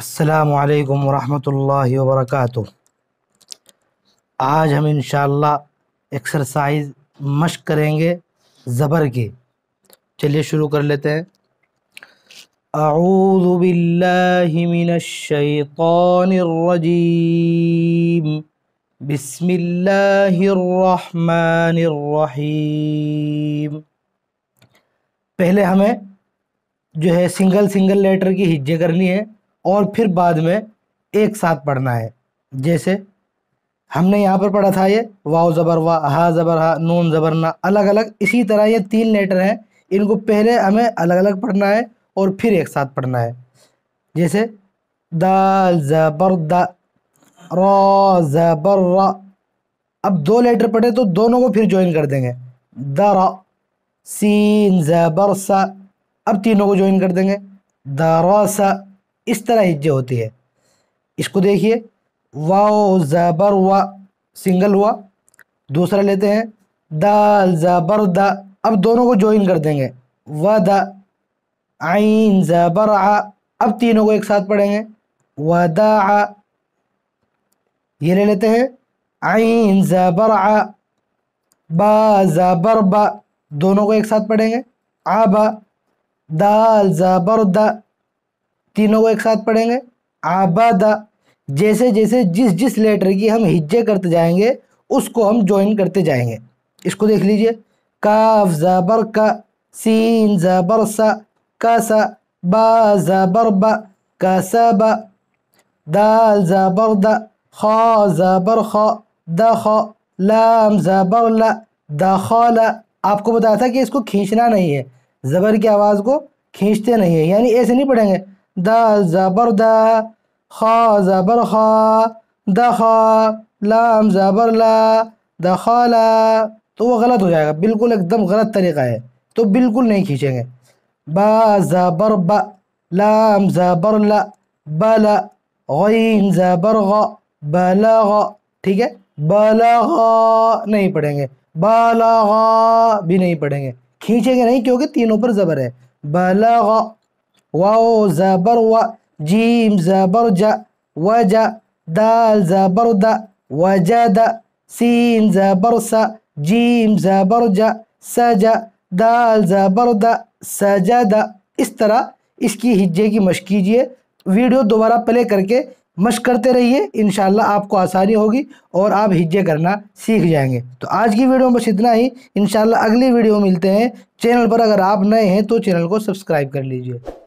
असलकम वरहमल वर्क आज हम इन एक्सरसाइज मश्क करेंगे ज़बर की चलिए शुरू कर लेते हैं अऊज़बिल्लिमिनशैतानरजीम बिस्मिल्लाहिर्रहमानिर्रहीम पहले हमें जो है सिंगल सिंगल लेटर की हिज्जे करनी है और फिर बाद में एक साथ पढ़ना है जैसे हमने यहाँ पर पढ़ा था ये वाव ज़बर वाह हा ज़बर हा नून ज़बर ना अलग अलग इसी तरह ये तीन लेटर हैं इनको पहले हमें अलग अलग पढ़ना है और फिर एक साथ पढ़ना है जैसे दाल ज़बर द रा ज़बर रा अब दो लेटर पढ़े तो दोनों को फिर ज्वाइन कर देंगे द रा सीन ज़बर सा अब तीनों को ज्वाइन कर देंगे द रा सा इस तरह हिज्जे होती है इसको देखिए वाओ ज़बर व सिंगल हुआ दूसरा लेते हैं दाल ज़बर द अब दोनों को ज्वाइन कर देंगे व द आइन ज़बर आ अब तीनों को एक साथ पढ़ेंगे व द आ ये ले लेते हैं आइन ज़बर आ बा ज़बर बा दोनों को एक साथ पढ़ेंगे आ बा दाल ज़बर दा तीनों को एक साथ पढ़ेंगे आबादा जैसे जैसे जिस जिस लेटर की हम हिज्जे करते जाएंगे उसको हम ज्वाइन करते जाएंगे इसको देख लीजिए काफ ज़बर का सीन ज़बर सा कसा बा ज़बर बा कसबा दाल ज़बर दा खा ज़बर खा द खा लाम ज़बर ला दखला आपको बताया था कि इसको खींचना नहीं है ज़बर की आवाज़ को खींचते नहीं है यानी ऐसे नहीं पढ़ेंगे जबर द ख जबर ख द ख लाम जबर ला ला तो वो गलत हो जाएगा बिल्कुल एकदम गलत तरीका है तो बिल्कुल नहीं खींचेंगे ब जबर ब लाम जबर ला बला गईन जबर ग बला ठीक है बला नहीं पढ़ेंगे बला भी नहीं पढ़ेंगे खींचेंगे नहीं क्योंकि तीनों पर जबर है बला वाओ ज़बर व जीम ज़बर ज वज दाल ज़बर द वजद सीन ज़बर स जीम ज़बर ज सज दाल ज़बर द सजद इस तरह इसकी हिज्जे की मश कीजिए वीडियो दोबारा प्ले करके मश करते रहिए इन आपको आसानी होगी और आप हिज्जे करना सीख जाएंगे तो आज की वीडियो में बस इतना ही इन अगली वीडियो मिलते हैं चैनल पर अगर आप नए हैं तो चैनल को सब्सक्राइब कर लीजिए